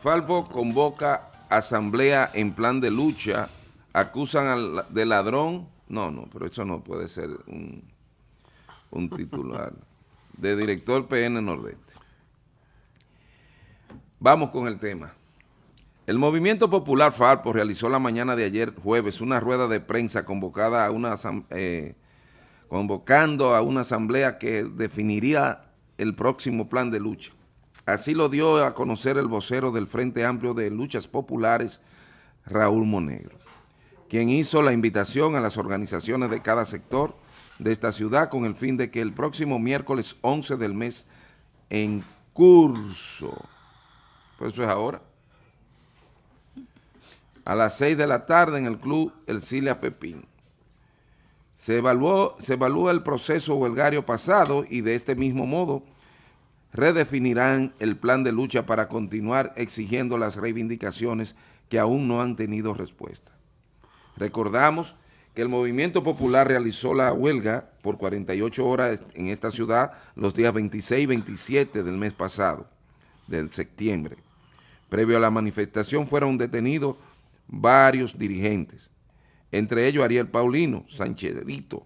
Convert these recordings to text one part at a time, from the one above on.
Falpo convoca asamblea en plan de lucha, acusan al, de ladrón. No, no, pero eso no puede ser un, titular. De director PN Nordeste. Vamos con el tema. El Movimiento Popular Falpo realizó la mañana de ayer jueves una rueda de prensa convocada a una eh, convocando a una asamblea que definiría el próximo plan de lucha. Así lo dio a conocer el vocero del Frente Amplio de Luchas Populares, Raúl Monegro, quien hizo la invitación a las organizaciones de cada sector de esta ciudad con el fin de que el próximo miércoles 11 del mes en curso, pues eso es ahora, a las 6 de la tarde en el Club El Cilia Pepín. Se, se evalúa el proceso huelgario pasado y de este mismo modo redefinirán el plan de lucha para continuar exigiendo las reivindicaciones que aún no han tenido respuesta. Recordamos que el Movimiento Popular realizó la huelga por 48 horas en esta ciudad los días 26 y 27 del mes pasado, del septiembre. Previo a la manifestación fueron detenidos varios dirigentes, entre ellos Ariel Paulino Vito...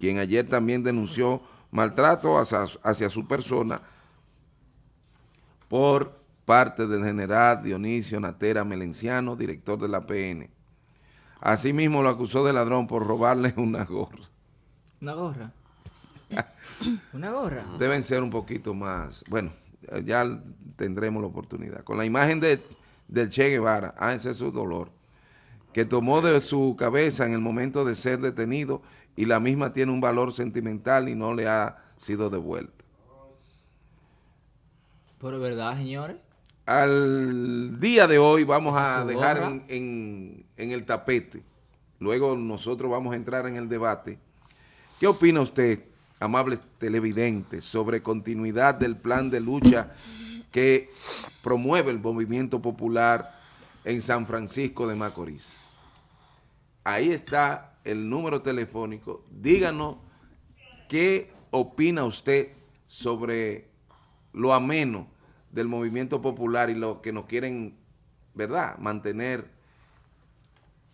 quien ayer también denunció maltrato hacia su persona por parte del general Dionisio Natera Melenciano, director de la PN. Asimismo lo acusó de ladrón por robarle una gorra. ¿Una gorra? ¿Una gorra? Deben ser un poquito más... Bueno, ya tendremos la oportunidad. Con la imagen de, del Che Guevara, ah, ese es su dolor, que tomó de su cabeza en el momento de ser detenido y la misma tiene un valor sentimental y no le ha sido devuelta. Pero verdad, señores. Al día de hoy vamos a dejar en, en el tapete, luego nosotros vamos a entrar en el debate. ¿Qué opina usted, amables televidentes, sobre continuidad del plan de lucha que promueve el movimiento popular en San Francisco de Macorís? Ahí está el número telefónico. Díganos qué opina usted sobre lo ameno del movimiento popular y lo que nos quieren, ¿verdad?, mantener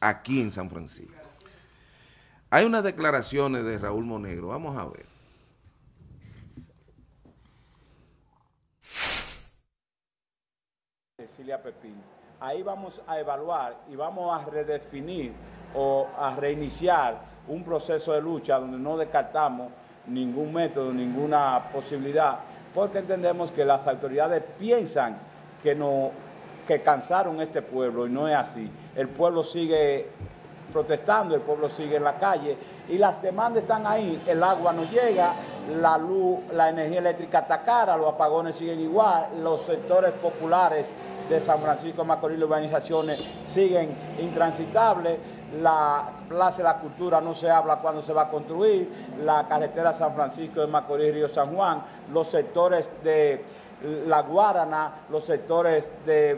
aquí en San Francisco. Hay unas declaraciones de Raúl Monegro, vamos a ver. Cecilia Pepín. Ahí vamos a evaluar y vamos a redefinir o a reiniciar un proceso de lucha donde no descartamos ningún método, ninguna posibilidad porque entendemos que las autoridades piensan que, no, cansaron este pueblo y no es así. El pueblo sigue protestando, el pueblo sigue en la calle y las demandas están ahí, el agua no llega, la luz, la energía eléctrica está cara, los apagones siguen igual, los sectores populares de San Francisco Macorís, las urbanizaciones siguen intransitables la Plaza de la Cultura no se habla cuando se va a construir, la carretera San Francisco de Macorís Río San Juan, los sectores de La Guarana, los sectores de,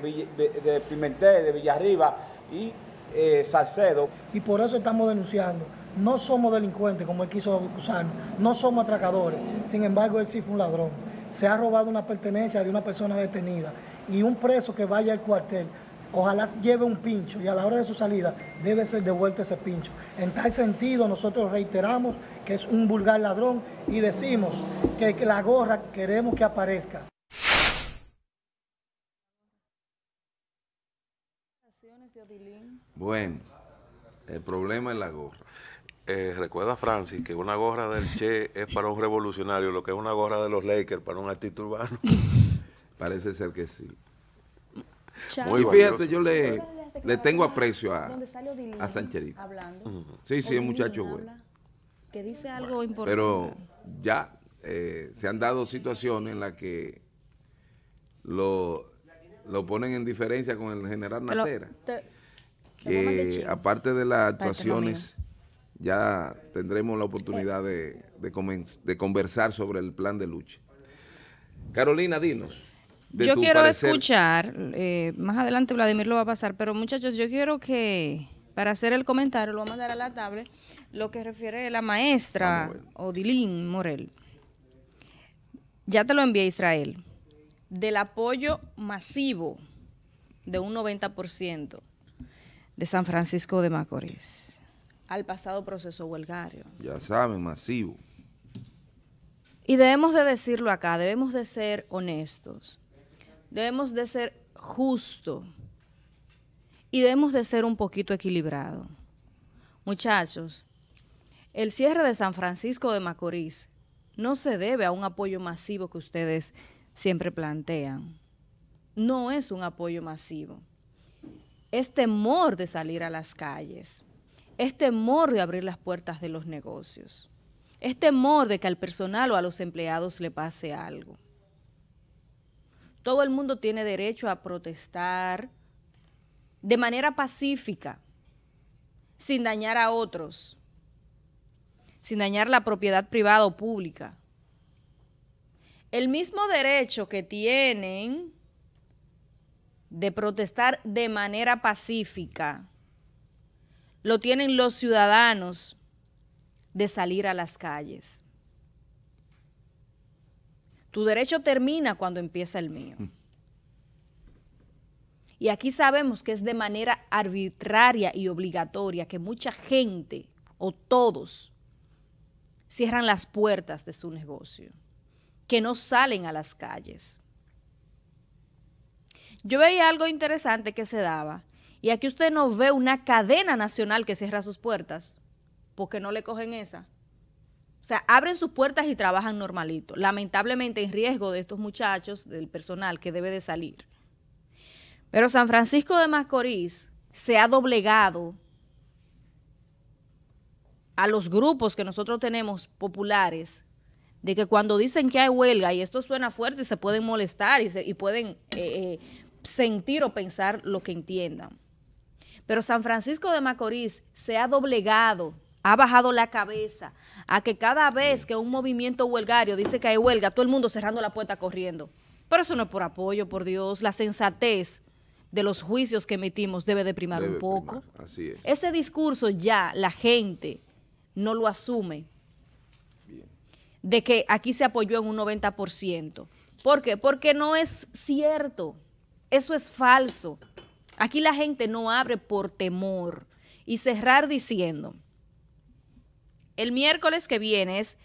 de Pimentel, de Villarriba y eh, Salcedo. Y por eso estamos denunciando. No somos delincuentes, como él quiso acusarnos, no somos atracadores. Sin embargo, él sí fue un ladrón. Se ha robado una pertenencia de una persona detenida. Y un preso que vaya al cuartel ojalá lleve un pincho y a la hora de su salida debe ser devuelto ese pincho. En tal sentido, nosotros reiteramos que es un vulgar ladrón y decimos que la gorra queremos que aparezca. Bueno, el problema es la gorra. Eh, recuerda, Francis, que una gorra del Che es para un revolucionario, lo que es una gorra de los Lakers para un artista urbano. Parece ser que sí. Muy fíjate, yo le, tengo aprecio a, a Sancherito. Sí, sí, es muchacho bueno. Que dice algo importante. Pero ya eh, se han dado situaciones en las que lo, ponen en diferencia con el general Natera. que aparte de las actuaciones, ya tendremos la oportunidad eh. de, de conversar sobre el plan de lucha. Carolina, dinos. Yo quiero escuchar, eh, más adelante Vladimir lo va a pasar, pero muchachos, yo quiero que para hacer el comentario, lo voy a mandar a la tablet, lo que refiere la maestra ah, Odilín Morel. Ya te lo envié Israel, del apoyo masivo de un 90% de San Francisco de Macorís al pasado proceso huelgario. Ya saben, masivo. Y debemos de decirlo acá, debemos de ser honestos debemos de ser justo y debemos de ser un poquito equilibrado. Muchachos, el cierre de San Francisco de Macorís no se debe a un apoyo masivo que ustedes siempre plantean. No es un apoyo masivo. Es temor de salir a las calles. Es temor de abrir las puertas de los negocios. Es temor de que al personal o a los empleados le pase algo. Todo el mundo tiene derecho a protestar de manera pacífica, sin dañar a otros, sin dañar la propiedad privada o pública. El mismo derecho que tienen de protestar de manera pacífica lo tienen los ciudadanos de salir a las calles. Tu derecho termina cuando empieza el mío. Mm. Y aquí sabemos que es de manera arbitraria y obligatoria que mucha gente o todos cierran las puertas de su negocio, que no salen a las calles. Yo veía algo interesante que se daba, y aquí usted no ve una cadena nacional que cierra sus puertas, porque no le cogen esa. O sea, abren sus puertas y trabajan normalito, lamentablemente en riesgo de estos muchachos, del personal que debe de salir. Pero San Francisco de Macorís se ha doblegado a los grupos que nosotros tenemos populares, de que cuando dicen que hay huelga, y esto suena fuerte y se pueden molestar y, pueden eh, eh, sentir o pensar lo que entiendan. Pero San Francisco de Macorís se ha doblegado ha bajado la cabeza a que cada vez que un movimiento huelgario dice que hay huelga, todo el mundo cerrando la puerta corriendo. Pero eso no es por apoyo, por Dios. La sensatez de los juicios que emitimos debe de primar un poco. Ese discurso ya la gente no lo asume de que aquí se apoyó en un 90%. ¿Por qué? Porque no es cierto. Eso es falso. Aquí la gente no abre por temor. Y cerrar diciendo el miércoles que viene es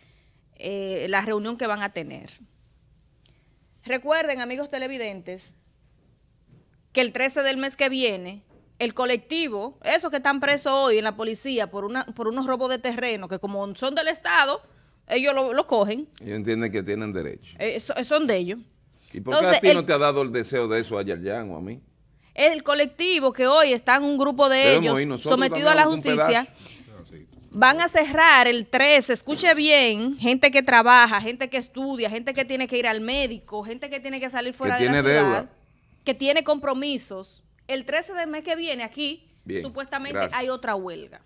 eh, la reunión que van a tener. Recuerden, amigos televidentes, que el 13 del mes que viene, el colectivo, esos que están presos hoy en la policía por, una, por unos robos de terreno, que como son del Estado, ellos lo, cogen. Ellos entienden que tienen derecho. Eh, son de ellos. ¿Y por qué a ti no te ha dado el deseo de eso a Yerjan o a mí? Es El colectivo que hoy está en un grupo de ellos sometido a la justicia van a cerrar el 13, escuche bien, gente que trabaja, gente que estudia, gente que tiene que ir al médico, gente que tiene que salir fuera de la ciudad, que tiene compromisos. El 13 del mes que viene aquí, supuestamente hay otra huelga.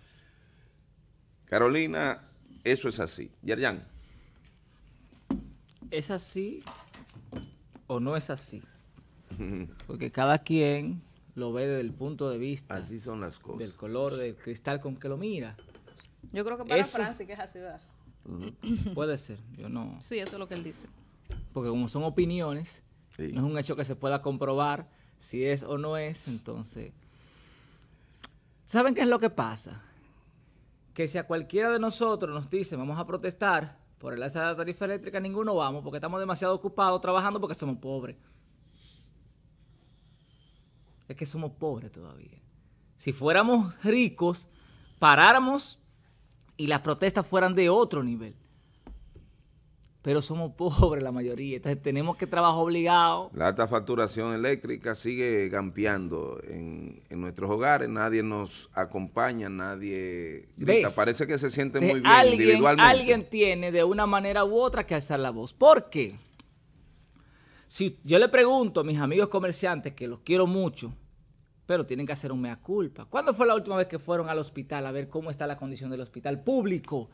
Carolina, eso es así. Yerjan. ¿Es así o no es así? Porque cada quien lo ve desde el punto de vista. Así son las cosas. Del color del cristal con que lo mira. Yo creo que para eso, que es así, ¿verdad? Mm, puede ser, yo no. Sí, eso es lo que él dice. Porque como son opiniones, no es un hecho que se pueda comprobar si es o no es, entonces. ¿Saben qué es lo que pasa? Que si a cualquiera de nosotros nos dice vamos a protestar por el alza de la tarifa eléctrica, ninguno vamos porque estamos demasiado ocupados trabajando porque somos pobres. Es que somos pobres todavía. Si fuéramos ricos, paráramos y las protestas fueran de otro nivel. Pero somos pobres la mayoría, entonces tenemos que trabajar obligado. La alta facturación eléctrica sigue gampeando en, nuestros hogares, nadie nos acompaña, nadie grita. Parece que se siente muy bien individualmente. Alguien tiene de una manera u otra que alzar la voz. ¿Por qué? Si yo le pregunto a mis amigos comerciantes, que los quiero mucho, pero tienen que hacer un mea culpa. ¿Cuándo fue la última vez que fueron al hospital a ver cómo está la condición del hospital público?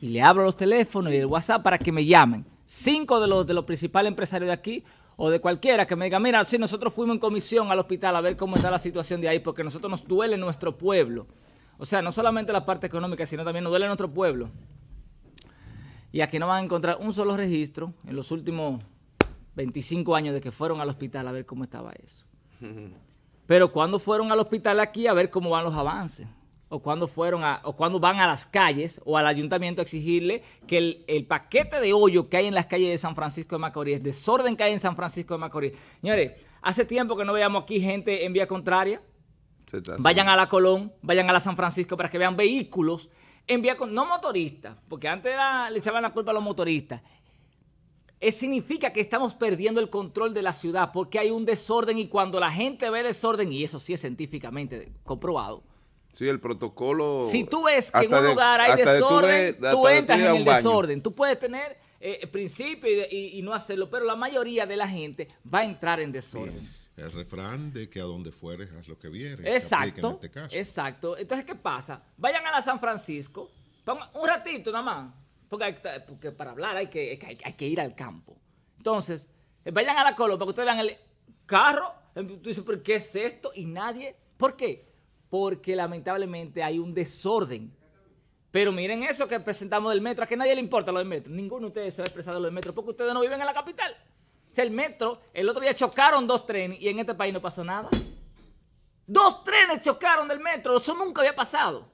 Y le abro los teléfonos y el WhatsApp para que me llamen. Cinco de los, de los principales empresarios de aquí o de cualquiera que me diga, mira, si nosotros fuimos en comisión al hospital a ver cómo está la situación de ahí, porque a nosotros nos duele nuestro pueblo. O sea, no solamente la parte económica, sino también nos duele nuestro pueblo. Y aquí no van a encontrar un solo registro en los últimos 25 años de que fueron al hospital a ver cómo estaba eso. Pero cuando fueron al hospital aquí a ver cómo van los avances. O cuando, fueron a, o cuando van a las calles o al ayuntamiento a exigirle que el, paquete de hoyo que hay en las calles de San Francisco de Macorís, desorden que hay en San Francisco de Macorís. Señores, hace tiempo que no veíamos aquí gente en vía contraria. Vayan a la Colón, vayan a la San Francisco para que vean vehículos en vía, no motoristas, porque antes le echaban la culpa a los motoristas significa que estamos perdiendo el control de la ciudad porque hay un desorden y cuando la gente ve desorden, y eso sí es científicamente comprobado. Sí, el protocolo... Si tú ves que en un lugar hay desorden, tú, entras en el desorden. Tú puedes tener el eh, principio y, no hacerlo, pero la mayoría de la gente va a entrar en desorden. El refrán de que a donde fueres haz lo que vieres. Exacto. Este exacto. Entonces, ¿qué pasa? Vayan a la San Francisco, un ratito nada más, porque, para hablar hay que, hay, que ir al campo. Entonces, eh, vayan a la Colo para que ustedes vean el carro. Eh, tú dices, ¿por qué es esto? Y nadie. ¿Por qué? Porque lamentablemente hay un desorden. Pero miren eso que presentamos del metro. A que nadie le importa lo del metro. Ninguno de ustedes se ha expresado lo del metro porque ustedes no viven en la capital. O el metro, el otro día chocaron dos trenes y en este país no pasó nada. Dos trenes chocaron del metro. Eso nunca había pasado.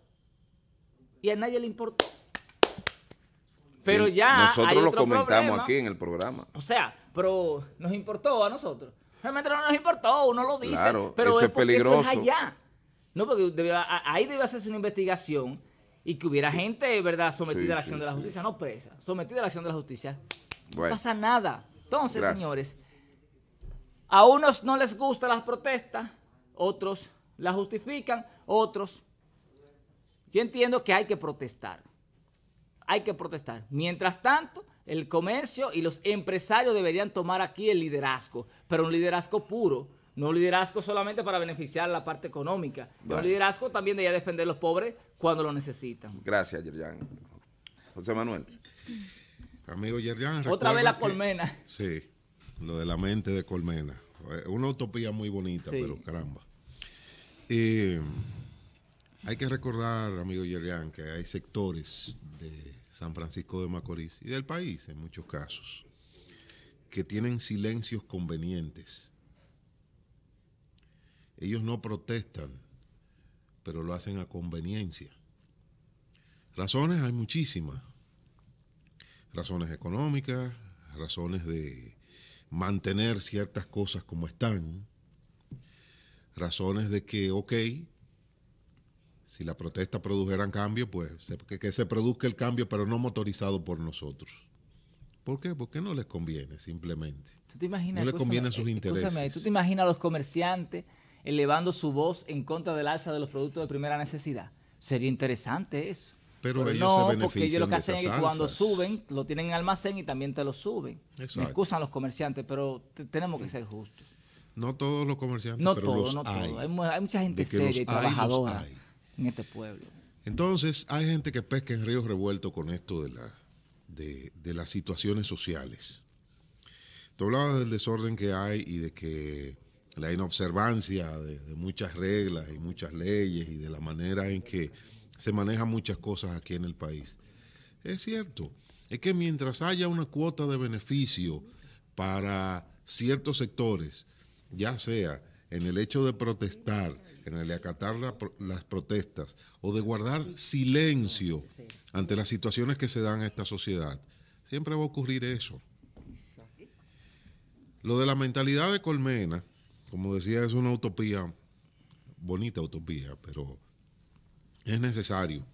Y a nadie le importó ya. Nosotros lo comentamos aquí en el programa. O sea, pero nos importó a nosotros. Realmente no nos importó, uno lo dice. pero eso es, peligroso. Eso es allá. No, porque ahí debe hacerse una investigación y que hubiera gente, ¿verdad?, sometida a la acción de la justicia, no presa, sometida a la acción de la justicia. No pasa nada. Entonces, señores, a unos no les gusta las protestas, otros las justifican, otros. Yo entiendo que hay que protestar hay que protestar. Mientras tanto, el comercio y los empresarios deberían tomar aquí el liderazgo, pero un liderazgo puro, no un liderazgo solamente para beneficiar la parte económica, un liderazgo también de defender a los pobres cuando lo necesitan. Gracias, Yerian, José Manuel. Amigo Yerian Otra vez la colmena. sí, lo de la mente de colmena. Eh, una utopía muy bonita, pero caramba. hay que recordar, amigo Yerian que hay sectores de San Francisco de Macorís y del país en muchos casos, que tienen silencios convenientes. Ellos no protestan, pero lo hacen a conveniencia. Razones hay muchísimas. Razones económicas, razones de mantener ciertas cosas como están, razones de que, ok, si la protesta produjeran cambio, pues que, se produzca el cambio, pero no motorizado por nosotros. ¿Por qué? Porque no les conviene, simplemente. te no les conviene sus intereses. ¿Tú te imaginas a eh, los comerciantes elevando su voz en contra del alza de los productos de primera necesidad? Sería interesante eso. Pero, ellos no, porque ellos lo que hacen es que cuando suben, lo tienen en almacén y también te lo suben. Me excusan los comerciantes, pero tenemos que ser justos. No todos los comerciantes, no todos, no Todos. Hay, mucha gente seria y trabajadora en este pueblo. Entonces, hay gente que pesca en ríos revueltos con esto de, la, de, las situaciones sociales. Tú hablabas del desorden que hay y de que la inobservancia de, de, muchas reglas y muchas leyes y de la manera en que se manejan muchas cosas aquí en el país. Es cierto, es que mientras haya una cuota de beneficio para ciertos sectores, ya sea en el hecho de protestar, en el de acatar las protestas o de guardar silencio ante las situaciones que se dan a esta sociedad. Siempre va a ocurrir eso. Lo de la mentalidad de Colmena, como decía, es una utopía, bonita utopía, pero es necesario.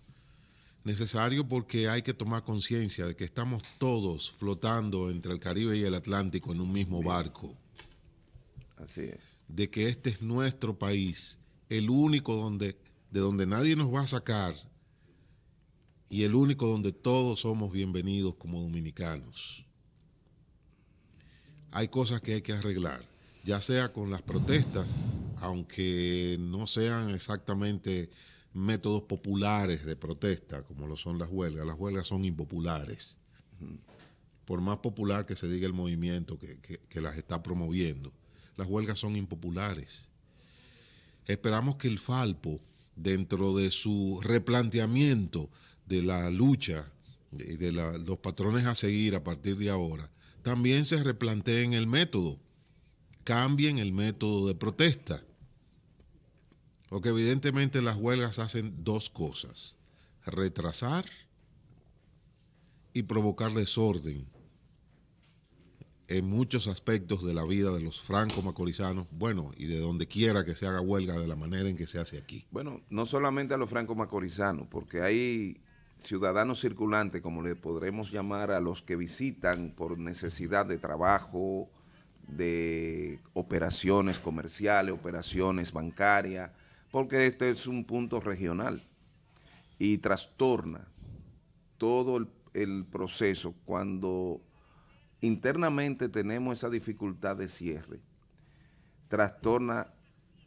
Necesario porque hay que tomar conciencia de que estamos todos flotando entre el Caribe y el Atlántico en un mismo barco. Así es. De que este es nuestro país el único donde, de donde nadie nos va a sacar y el único donde todos somos bienvenidos como dominicanos. Hay cosas que hay que arreglar, ya sea con las protestas, aunque no sean exactamente métodos populares de protesta, como lo son las huelgas. Las huelgas son impopulares. Por más popular que se diga el movimiento que, que las está promoviendo, las huelgas son impopulares. Esperamos que el Falpo, dentro de su replanteamiento de la lucha, y de los patrones a seguir a partir de ahora, también se replanteen el método, cambien el método de protesta. Porque evidentemente las huelgas hacen dos cosas, retrasar y provocar desorden en muchos aspectos de la vida de los franco-macorizanos, bueno, y de donde quiera que se haga huelga, de la manera en que se hace aquí. Bueno, no solamente a los franco-macorizanos, porque hay ciudadanos circulantes, como le podremos llamar a los que visitan por necesidad de trabajo, de operaciones comerciales, operaciones bancarias, porque este es un punto regional y trastorna todo el, el proceso cuando internamente tenemos esa dificultad de cierre. Trastorna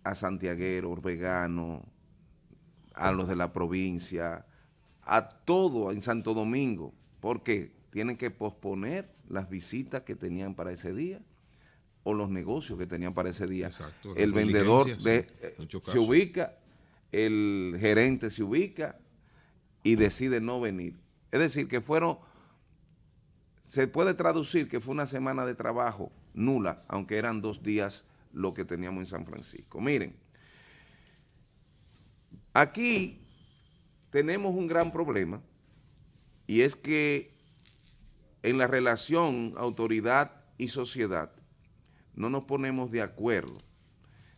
a santiagueros, veganos, a los de la provincia, a todo en Santo Domingo, porque tienen que posponer las visitas que tenían para ese día o los negocios que tenían para ese día. Exacto, el vendedor eh, se ubica, el gerente se ubica y decide no venir. Es decir, que fueron se puede traducir que fue una semana de trabajo nula, aunque eran dos días lo que teníamos en San Francisco. Miren, aquí tenemos un gran problema y es que en la relación autoridad y sociedad no nos ponemos de acuerdo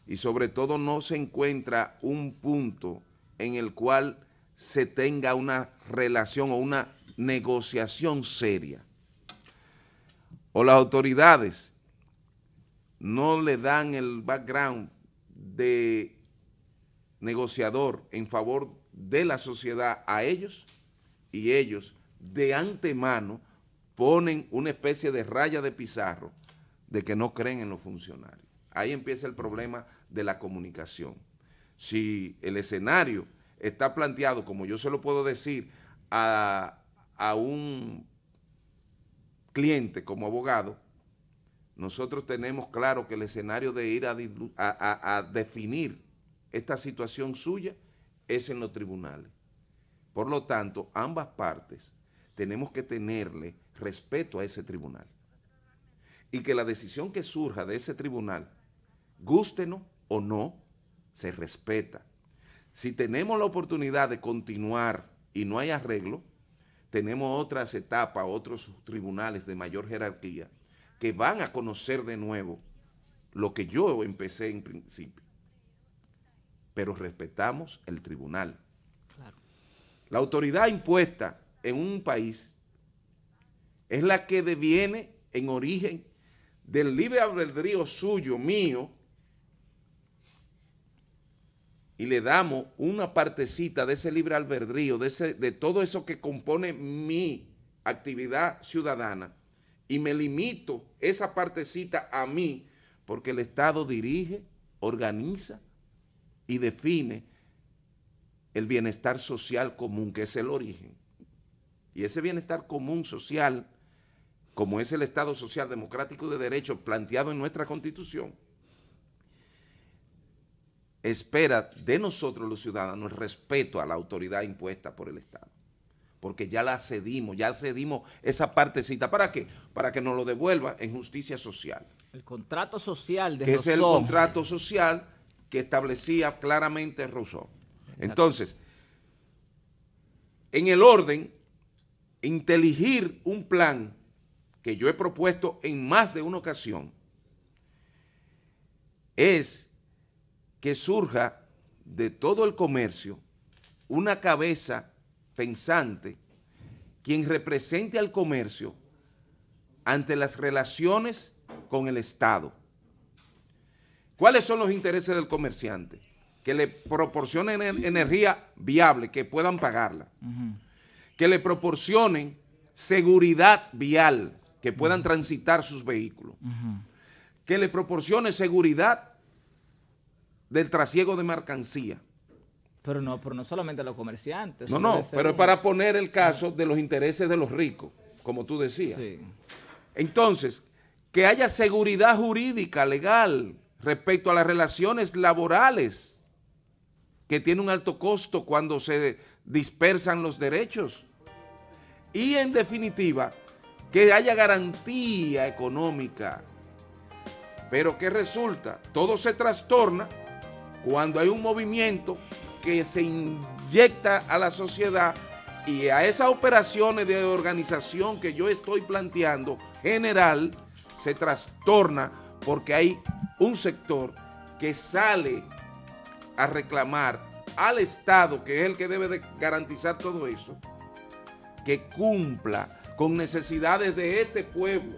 y sobre todo no se encuentra un punto en el cual se tenga una relación o una negociación seria o las autoridades no le dan el background de negociador en favor de la sociedad a ellos y ellos de antemano ponen una especie de raya de pizarro de que no creen en los funcionarios. Ahí empieza el problema de la comunicación. Si el escenario está planteado, como yo se lo puedo decir, a, a un cliente como abogado, nosotros tenemos claro que el escenario de ir a, definir esta situación suya es en los tribunales. Por lo tanto, ambas partes tenemos que tenerle respeto a ese tribunal. Y que la decisión que surja de ese tribunal, gústenos o no, se respeta. Si tenemos la oportunidad de continuar y no hay arreglo, tenemos otras etapas, otros tribunales de mayor jerarquía que van a conocer de nuevo lo que yo empecé en principio. Pero respetamos el tribunal. La autoridad impuesta en un país es la que deviene en origen del libre albedrío suyo, mío, y le damos una partecita de ese libre albedrío, de, de todo eso que compone mi actividad ciudadana, y me limito esa partecita a mí, porque el Estado dirige, organiza y define el bienestar social común, que es el origen. Y ese bienestar común social, como es el Estado Social Democrático de Derecho planteado en nuestra Constitución, espera de nosotros los ciudadanos respeto a la autoridad impuesta por el Estado. Porque ya la cedimos, ya cedimos esa partecita. ¿Para qué? Para que nos lo devuelva en justicia social. El contrato social de Que es el contrato social que establecía claramente Rousseau. Entonces, en el orden, inteligir un plan que yo he propuesto en más de una ocasión es que surja de todo el comercio una cabeza pensante quien represente al comercio ante las relaciones con el Estado. ¿Cuáles son los intereses del comerciante? Que le proporcionen energía viable, que puedan pagarla. Que le proporcionen seguridad vial, que puedan transitar sus vehículos. Que le proporcione seguridad del trasiego de mercancía. Pero no, pero no solamente los comerciantes. No, no, pero para poner el caso de los intereses de los ricos, como tú decías. Entonces, que haya seguridad jurídica, legal, respecto a las relaciones laborales, que tiene un alto costo cuando se dispersan los derechos. Y en definitiva, que haya garantía económica. Pero que resulta? Todo se trastorna cuando hay un movimiento que se inyecta a la sociedad y a esas operaciones de organización que yo estoy planteando general se trastorna porque hay un sector que sale a reclamar al Estado, que es el que debe garantizar todo eso, que cumpla con necesidades de este pueblo.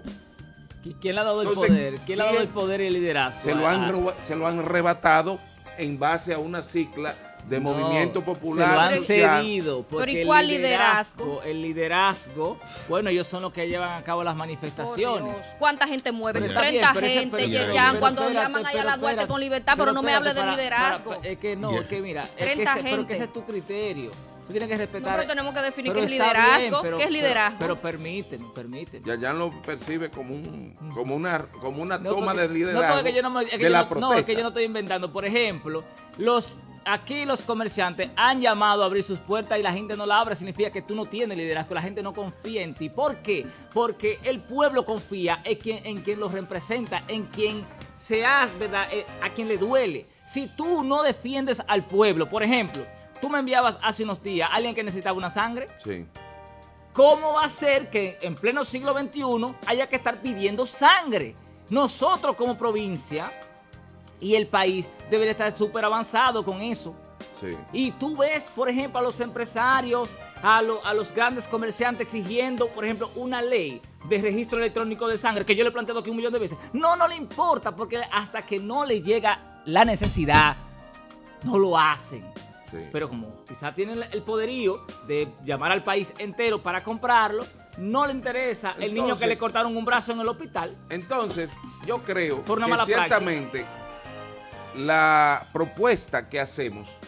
¿Quién le ha dado el poder? ¿Quién, le ha dado el poder y el liderazgo? Se lo han, se lo han arrebatado en base a una cicla de movimiento popular. Se lo han cedido. ¿Pero y cuál el liderazgo, El liderazgo, bueno, ellos son los que llevan a cabo las manifestaciones. ¿Cuánta gente mueve? 30 gente, cuando llaman allá a la Duarte con libertad, pero, no me hable de liderazgo. es que no, es que mira, es que ese, pero que ese es tu criterio. Tú que respetar. Nosotros tenemos que definir qué es liderazgo, qué es liderazgo. Pero, permíteme, permíteme. Ya ya lo percibe como un como una como una toma de liderazgo. No, es que yo no, estoy inventando. Por ejemplo, los aquí los comerciantes han llamado a abrir sus puertas y la gente no la abre, significa que tú no tienes liderazgo, la gente no confía en ti. ¿Por qué? Porque el pueblo confía en quien, en quien los representa, en quien seas, ¿verdad? Eh, a quien le duele. Si tú no defiendes al pueblo, por ejemplo, Tú me enviabas hace unos días a alguien que necesitaba una sangre. Sí. ¿Cómo va a ser que en pleno siglo XXI haya que estar pidiendo sangre? Nosotros como provincia y el país debería estar súper avanzado con eso. Sí. Y tú ves, por ejemplo, a los empresarios, a, a, los grandes comerciantes exigiendo, por ejemplo, una ley de registro electrónico de sangre, que yo le he planteado aquí un millón de veces. No, no le importa, porque hasta que no le llega la necesidad, no lo hacen. Pero como quizá tienen el poderío de llamar al país entero para comprarlo, no le interesa el niño que le cortaron un brazo en el hospital. Entonces, yo creo que ciertamente la propuesta que hacemos